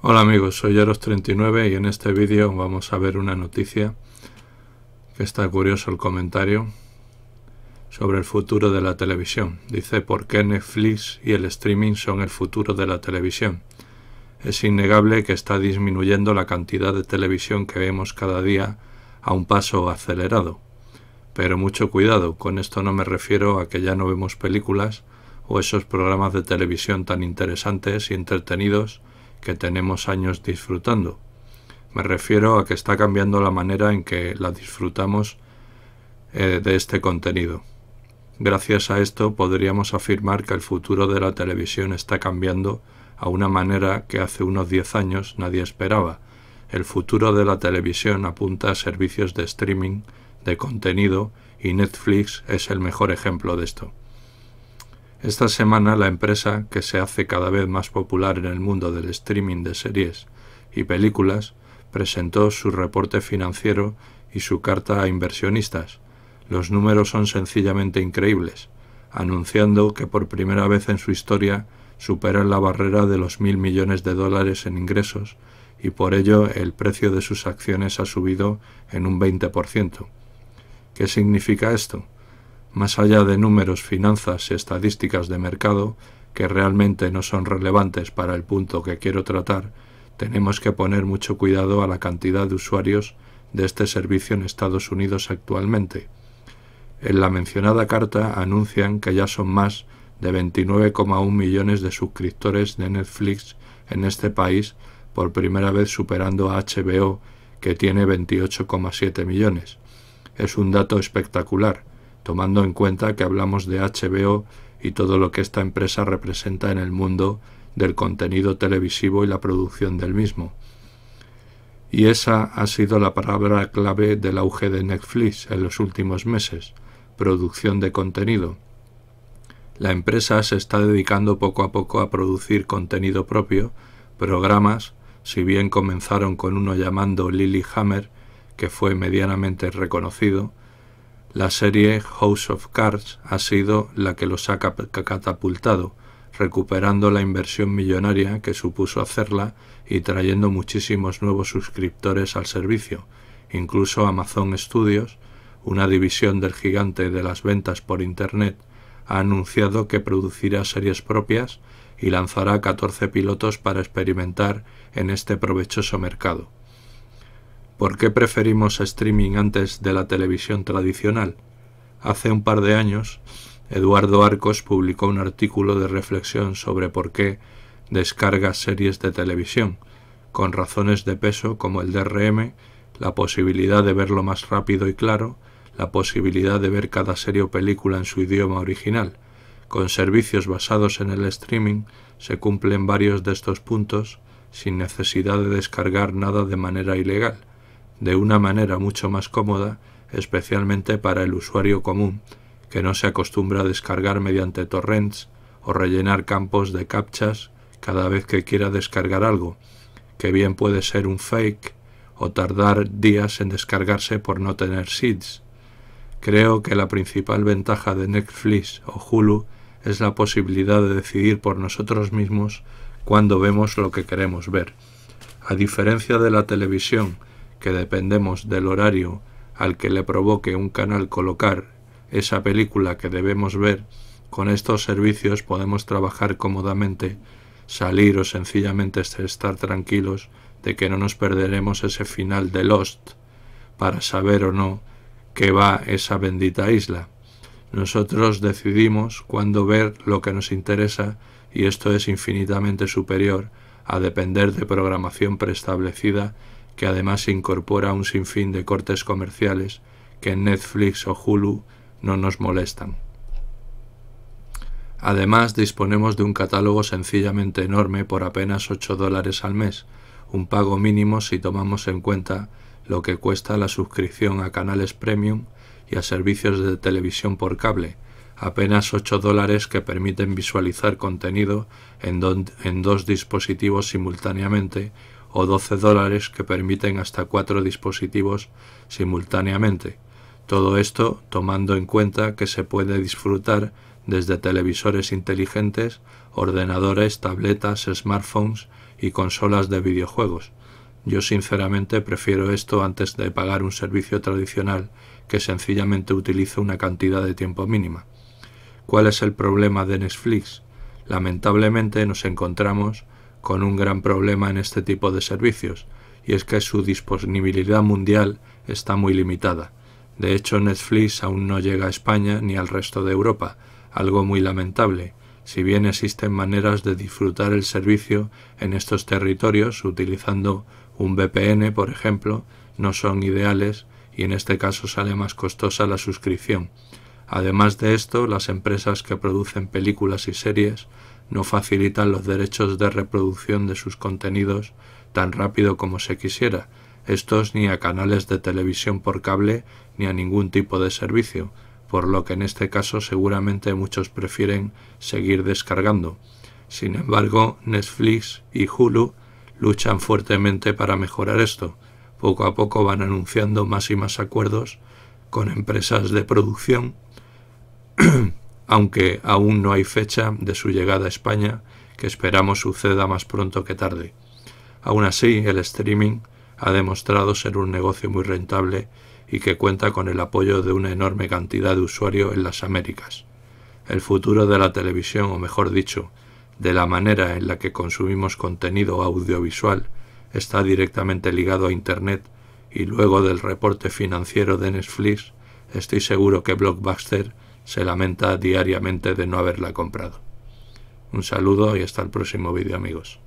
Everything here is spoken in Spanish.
Hola amigos, soy Eros39 y en este vídeo vamos a ver una noticia que está curioso el comentario sobre el futuro de la televisión. Dice por qué Netflix y el streaming son el futuro de la televisión. Es innegable que está disminuyendo la cantidad de televisión que vemos cada día a un paso acelerado. Pero mucho cuidado, con esto no me refiero a que ya no vemos películas o esos programas de televisión tan interesantes y entretenidos que tenemos años disfrutando. Me refiero a que está cambiando la manera en que la disfrutamos eh, de este contenido. Gracias a esto podríamos afirmar que el futuro de la televisión está cambiando a una manera que hace unos 10 años nadie esperaba. El futuro de la televisión apunta a servicios de streaming, de contenido, y Netflix es el mejor ejemplo de esto. Esta semana la empresa, que se hace cada vez más popular en el mundo del streaming de series y películas, presentó su reporte financiero y su carta a inversionistas. Los números son sencillamente increíbles, anunciando que por primera vez en su historia supera la barrera de los mil millones de dólares en ingresos y por ello el precio de sus acciones ha subido en un 20%. ¿Qué significa esto? más allá de números, finanzas y estadísticas de mercado, que realmente no son relevantes para el punto que quiero tratar, tenemos que poner mucho cuidado a la cantidad de usuarios de este servicio en Estados Unidos actualmente. En la mencionada carta anuncian que ya son más de 29,1 millones de suscriptores de Netflix en este país, por primera vez superando a HBO, que tiene 28,7 millones. Es un dato espectacular, tomando en cuenta que hablamos de HBO y todo lo que esta empresa representa en el mundo del contenido televisivo y la producción del mismo. Y esa ha sido la palabra clave del auge de Netflix en los últimos meses, producción de contenido. La empresa se está dedicando poco a poco a producir contenido propio, programas, si bien comenzaron con uno llamando Lily Hammer, que fue medianamente reconocido, la serie House of Cards ha sido la que los ha catapultado, recuperando la inversión millonaria que supuso hacerla y trayendo muchísimos nuevos suscriptores al servicio. Incluso Amazon Studios, una división del gigante de las ventas por Internet, ha anunciado que producirá series propias y lanzará 14 pilotos para experimentar en este provechoso mercado. ¿Por qué preferimos streaming antes de la televisión tradicional? Hace un par de años, Eduardo Arcos publicó un artículo de reflexión sobre por qué descarga series de televisión, con razones de peso como el DRM, la posibilidad de verlo más rápido y claro, la posibilidad de ver cada serie o película en su idioma original. Con servicios basados en el streaming se cumplen varios de estos puntos sin necesidad de descargar nada de manera ilegal de una manera mucho más cómoda, especialmente para el usuario común, que no se acostumbra a descargar mediante torrents o rellenar campos de captchas cada vez que quiera descargar algo, que bien puede ser un fake o tardar días en descargarse por no tener seeds. Creo que la principal ventaja de Netflix o Hulu es la posibilidad de decidir por nosotros mismos cuando vemos lo que queremos ver. A diferencia de la televisión, que dependemos del horario al que le provoque un canal colocar esa película que debemos ver, con estos servicios podemos trabajar cómodamente, salir o sencillamente estar tranquilos de que no nos perderemos ese final de Lost para saber o no qué va esa bendita isla. Nosotros decidimos cuándo ver lo que nos interesa y esto es infinitamente superior a depender de programación preestablecida que además incorpora un sinfín de cortes comerciales que en Netflix o Hulu no nos molestan. Además, disponemos de un catálogo sencillamente enorme por apenas 8 dólares al mes, un pago mínimo si tomamos en cuenta lo que cuesta la suscripción a canales premium y a servicios de televisión por cable, apenas 8 dólares que permiten visualizar contenido en, en dos dispositivos simultáneamente o 12 dólares que permiten hasta cuatro dispositivos simultáneamente. Todo esto tomando en cuenta que se puede disfrutar desde televisores inteligentes, ordenadores, tabletas, smartphones y consolas de videojuegos. Yo sinceramente prefiero esto antes de pagar un servicio tradicional que sencillamente utiliza una cantidad de tiempo mínima. ¿Cuál es el problema de Netflix? Lamentablemente nos encontramos con un gran problema en este tipo de servicios, y es que su disponibilidad mundial está muy limitada. De hecho, Netflix aún no llega a España ni al resto de Europa, algo muy lamentable, si bien existen maneras de disfrutar el servicio en estos territorios utilizando un VPN, por ejemplo, no son ideales y en este caso sale más costosa la suscripción. Además de esto, las empresas que producen películas y series no facilitan los derechos de reproducción de sus contenidos tan rápido como se quisiera, estos ni a canales de televisión por cable ni a ningún tipo de servicio, por lo que en este caso seguramente muchos prefieren seguir descargando. Sin embargo, Netflix y Hulu luchan fuertemente para mejorar esto. Poco a poco van anunciando más y más acuerdos con empresas de producción aunque aún no hay fecha de su llegada a España, que esperamos suceda más pronto que tarde. Aún así, el streaming ha demostrado ser un negocio muy rentable y que cuenta con el apoyo de una enorme cantidad de usuarios en las Américas. El futuro de la televisión, o mejor dicho, de la manera en la que consumimos contenido audiovisual, está directamente ligado a Internet y luego del reporte financiero de Netflix, estoy seguro que Blockbuster se lamenta diariamente de no haberla comprado. Un saludo y hasta el próximo vídeo amigos.